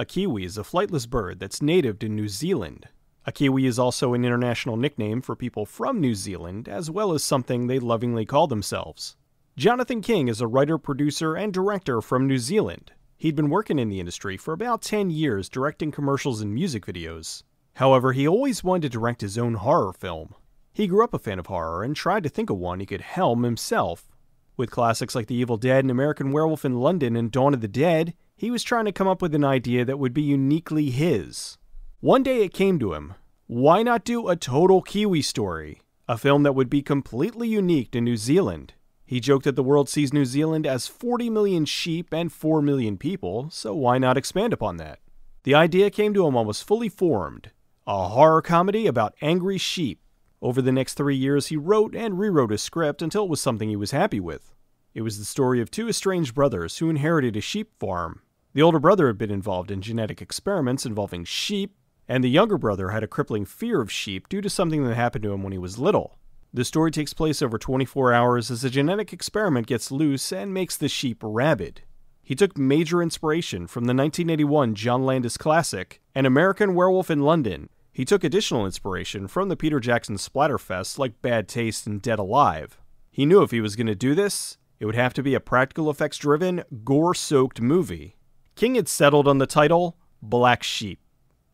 A kiwi is a flightless bird that's native to New Zealand. A kiwi is also an international nickname for people from New Zealand, as well as something they lovingly call themselves. Jonathan King is a writer, producer, and director from New Zealand. He'd been working in the industry for about 10 years directing commercials and music videos. However, he always wanted to direct his own horror film. He grew up a fan of horror and tried to think of one he could helm himself. With classics like The Evil Dead and American Werewolf in London and Dawn of the Dead, he was trying to come up with an idea that would be uniquely his. One day it came to him why not do a total Kiwi story? A film that would be completely unique to New Zealand. He joked that the world sees New Zealand as 40 million sheep and 4 million people, so why not expand upon that? The idea came to him almost fully formed a horror comedy about angry sheep. Over the next three years, he wrote and rewrote a script until it was something he was happy with. It was the story of two estranged brothers who inherited a sheep farm the older brother had been involved in genetic experiments involving sheep, and the younger brother had a crippling fear of sheep due to something that happened to him when he was little. The story takes place over 24 hours as a genetic experiment gets loose and makes the sheep rabid. He took major inspiration from the 1981 John Landis classic, An American Werewolf in London. He took additional inspiration from the Peter Jackson splatterfests like Bad Taste and Dead Alive. He knew if he was going to do this, it would have to be a practical effects driven, gore soaked movie. King had settled on the title Black Sheep.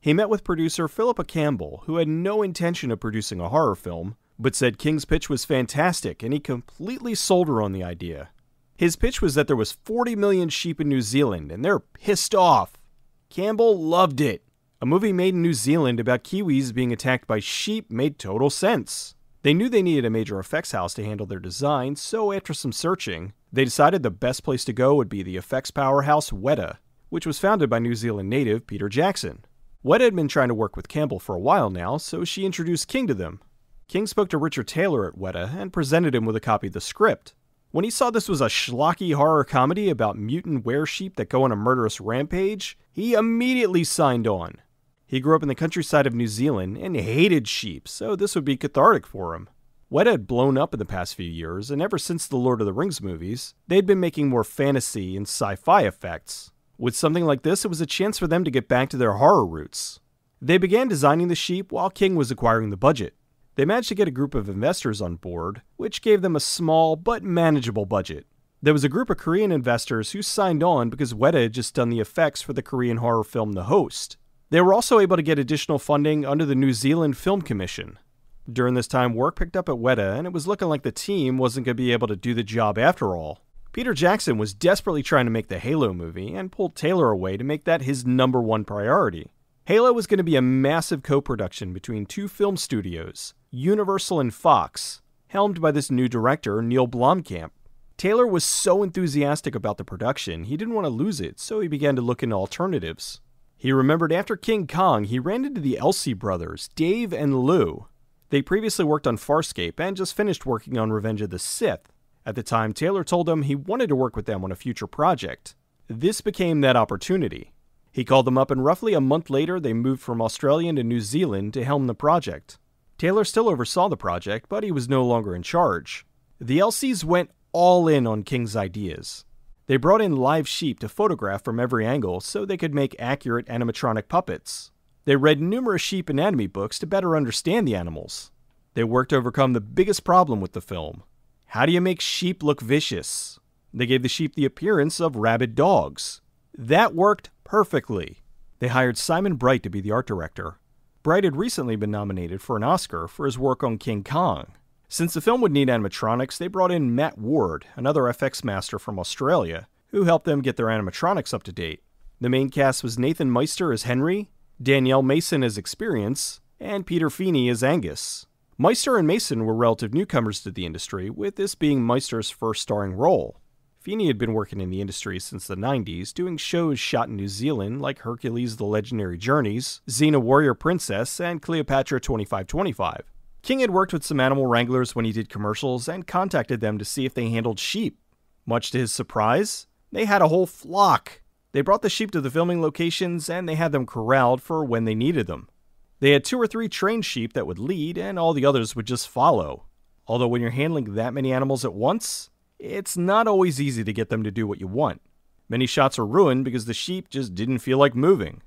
He met with producer Philippa Campbell, who had no intention of producing a horror film, but said King's pitch was fantastic and he completely sold her on the idea. His pitch was that there was 40 million sheep in New Zealand and they're pissed off. Campbell loved it. A movie made in New Zealand about Kiwis being attacked by sheep made total sense. They knew they needed a major effects house to handle their design, so after some searching, they decided the best place to go would be the effects powerhouse Weta which was founded by New Zealand native Peter Jackson. Weta had been trying to work with Campbell for a while now, so she introduced King to them. King spoke to Richard Taylor at Weta and presented him with a copy of the script. When he saw this was a schlocky horror comedy about mutant were-sheep that go on a murderous rampage, he immediately signed on. He grew up in the countryside of New Zealand and hated sheep, so this would be cathartic for him. Weta had blown up in the past few years, and ever since the Lord of the Rings movies, they'd been making more fantasy and sci fi effects. With something like this, it was a chance for them to get back to their horror roots. They began designing the sheep while King was acquiring the budget. They managed to get a group of investors on board, which gave them a small but manageable budget. There was a group of Korean investors who signed on because Weta had just done the effects for the Korean horror film The Host. They were also able to get additional funding under the New Zealand Film Commission. During this time, work picked up at Weta, and it was looking like the team wasn't going to be able to do the job after all. Peter Jackson was desperately trying to make the Halo movie and pulled Taylor away to make that his number one priority. Halo was going to be a massive co production between two film studios, Universal and Fox, helmed by this new director, Neil Blomkamp. Taylor was so enthusiastic about the production, he didn't want to lose it, so he began to look into alternatives. He remembered after King Kong, he ran into the Elsie brothers, Dave and Lou. They previously worked on Farscape and just finished working on Revenge of the Sith. At the time, Taylor told them he wanted to work with them on a future project. This became that opportunity. He called them up, and roughly a month later, they moved from Australia to New Zealand to helm the project. Taylor still oversaw the project, but he was no longer in charge. The LCs went all in on King's ideas. They brought in live sheep to photograph from every angle so they could make accurate animatronic puppets. They read numerous sheep anatomy books to better understand the animals. They worked to overcome the biggest problem with the film how do you make sheep look vicious? They gave the sheep the appearance of rabid dogs. That worked perfectly. They hired Simon Bright to be the art director. Bright had recently been nominated for an Oscar for his work on King Kong. Since the film would need animatronics, they brought in Matt Ward, another FX master from Australia, who helped them get their animatronics up to date. The main cast was Nathan Meister as Henry, Danielle Mason as Experience, and Peter Feeney as Angus. Meister and Mason were relative newcomers to the industry, with this being Meister's first starring role. Feeney had been working in the industry since the 90s, doing shows shot in New Zealand like Hercules The Legendary Journeys, Xena Warrior Princess, and Cleopatra 2525. King had worked with some animal wranglers when he did commercials and contacted them to see if they handled sheep. Much to his surprise, they had a whole flock. They brought the sheep to the filming locations and they had them corralled for when they needed them. They had two or three trained sheep that would lead, and all the others would just follow. Although, when you're handling that many animals at once, it's not always easy to get them to do what you want. Many shots are ruined because the sheep just didn't feel like moving.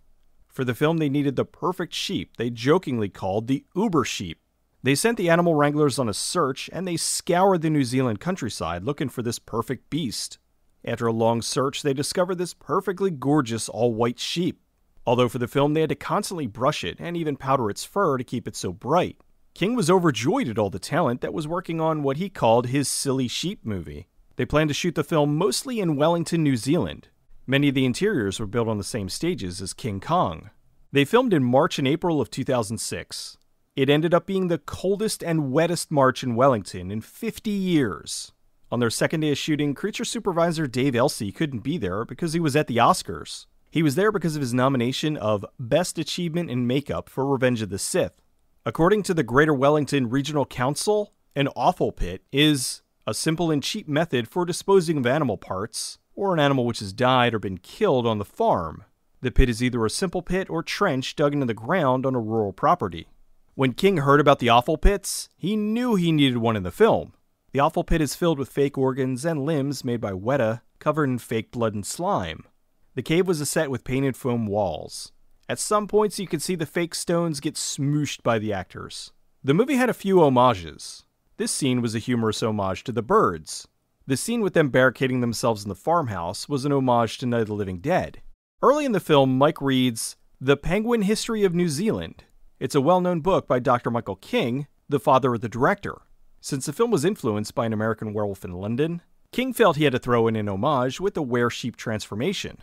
For the film, they needed the perfect sheep they jokingly called the Uber sheep. They sent the animal wranglers on a search and they scoured the New Zealand countryside looking for this perfect beast. After a long search, they discovered this perfectly gorgeous all white sheep. Although for the film they had to constantly brush it and even powder its fur to keep it so bright. King was overjoyed at all the talent that was working on what he called his Silly Sheep movie. They planned to shoot the film mostly in Wellington, New Zealand. Many of the interiors were built on the same stages as King Kong. They filmed in March and April of 2006. It ended up being the coldest and wettest March in Wellington in 50 years. On their second day of shooting, creature supervisor Dave Elsey couldn't be there because he was at the Oscars. He was there because of his nomination of Best Achievement in Makeup for Revenge of the Sith. According to the Greater Wellington Regional Council, an offal pit is a simple and cheap method for disposing of animal parts, or an animal which has died or been killed on the farm. The pit is either a simple pit or trench dug into the ground on a rural property. When King heard about the offal pits, he knew he needed one in the film. The offal pit is filled with fake organs and limbs made by Weta, covered in fake blood and slime. The cave was a set with painted foam walls. At some points, you could see the fake stones get smooshed by the actors. The movie had a few homages. This scene was a humorous homage to the birds. The scene with them barricading themselves in the farmhouse was an homage to Night of the Living Dead. Early in the film, Mike reads The Penguin History of New Zealand. It's a well known book by Dr. Michael King, the father of the director. Since the film was influenced by an American werewolf in London, King felt he had to throw in an homage with the were sheep transformation.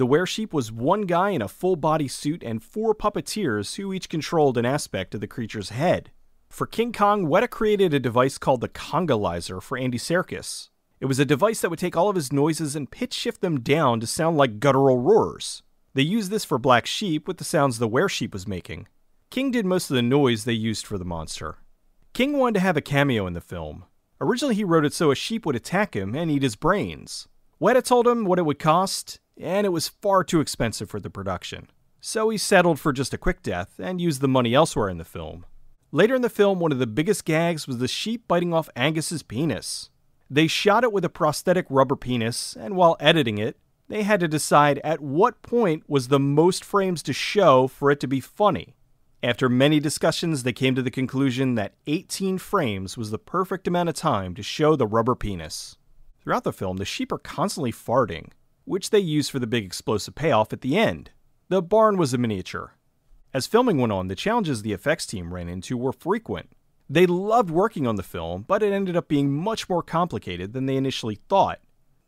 The were sheep was one guy in a full body suit and four puppeteers who each controlled an aspect of the creature's head. For King Kong, Weta created a device called the Congalizer for Andy Serkis. It was a device that would take all of his noises and pitch shift them down to sound like guttural roars. They used this for Black Sheep with the sounds the were sheep was making. King did most of the noise they used for the monster. King wanted to have a cameo in the film. Originally, he wrote it so a sheep would attack him and eat his brains. Weta told him what it would cost, and it was far too expensive for the production. So he settled for just a quick death and used the money elsewhere in the film. Later in the film, one of the biggest gags was the sheep biting off Angus's penis. They shot it with a prosthetic rubber penis, and while editing it, they had to decide at what point was the most frames to show for it to be funny. After many discussions, they came to the conclusion that 18 frames was the perfect amount of time to show the rubber penis. Throughout the film, the sheep are constantly farting, which they used for the big explosive payoff at the end. The barn was a miniature. As filming went on, the challenges the effects team ran into were frequent. They loved working on the film, but it ended up being much more complicated than they initially thought.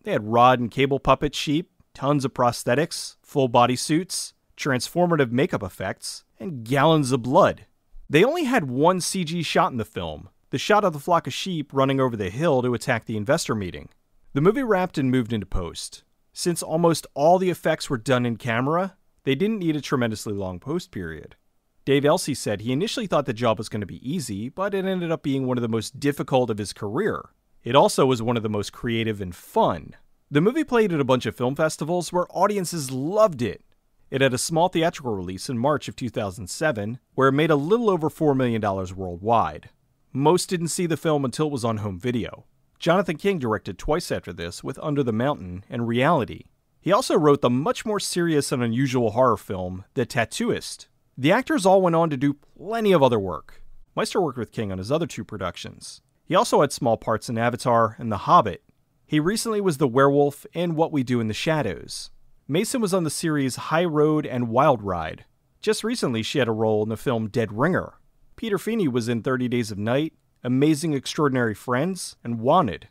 They had rod and cable puppet sheep, tons of prosthetics, full body suits, transformative makeup effects, and gallons of blood. They only had one CG shot in the film, the shot of the flock of sheep running over the hill to attack the investor meeting. The movie wrapped and moved into post. Since almost all the effects were done in camera, they didn't need a tremendously long post period. Dave Elsey said he initially thought the job was going to be easy, but it ended up being one of the most difficult of his career. It also was one of the most creative and fun. The movie played at a bunch of film festivals where audiences loved it. It had a small theatrical release in March of 2007, where it made a little over $4 million worldwide. Most didn't see the film until it was on home video. Jonathan King directed twice after this with Under the Mountain and Reality. He also wrote the much more serious and unusual horror film, The Tattooist. The actors all went on to do plenty of other work. Meister worked with King on his other two productions. He also had small parts in Avatar and The Hobbit. He recently was the werewolf in What We Do in the Shadows. Mason was on the series High Road and Wild Ride. Just recently, she had a role in the film Dead Ringer. Peter Feeney was in 30 Days of Night, Amazing Extraordinary Friends, and Wanted.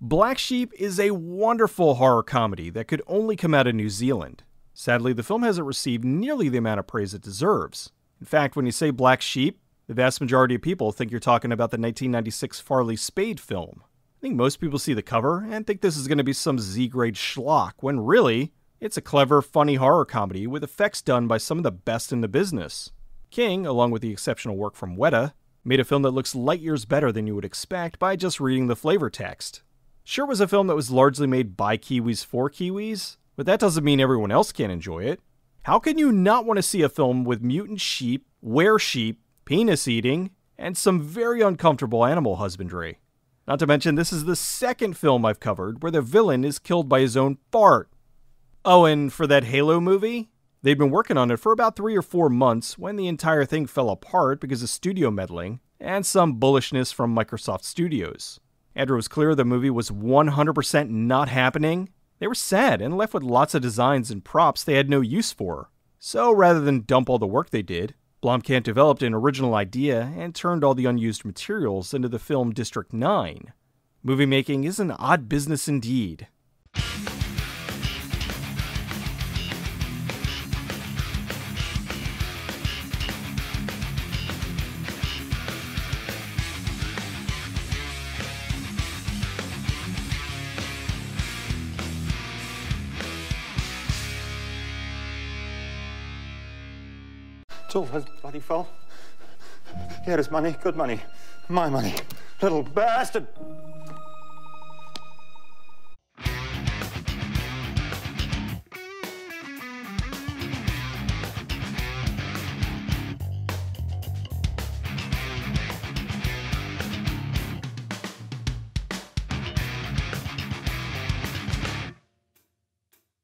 Black Sheep is a wonderful horror comedy that could only come out of New Zealand. Sadly, the film hasn't received nearly the amount of praise it deserves. In fact, when you say Black Sheep, the vast majority of people think you're talking about the 1996 Farley Spade film. I think most people see the cover and think this is going to be some Z grade schlock, when really, it's a clever, funny horror comedy with effects done by some of the best in the business. King, along with the exceptional work from Weta, made a film that looks light years better than you would expect by just reading the flavor text. Sure was a film that was largely made by Kiwis for Kiwis, but that doesn't mean everyone else can't enjoy it. How can you not want to see a film with mutant sheep, were sheep, penis eating, and some very uncomfortable animal husbandry? Not to mention, this is the second film I've covered where the villain is killed by his own fart. Oh, and for that Halo movie, They'd been working on it for about three or four months when the entire thing fell apart because of studio meddling and some bullishness from Microsoft Studios. Andrew was clear the movie was 100% not happening, they were sad and left with lots of designs and props they had no use for. So rather than dump all the work they did, Blomkamp developed an original idea and turned all the unused materials into the film District 9. Movie making is an odd business indeed, all his bloody fault. He had his money, good money, my money. Little bastard!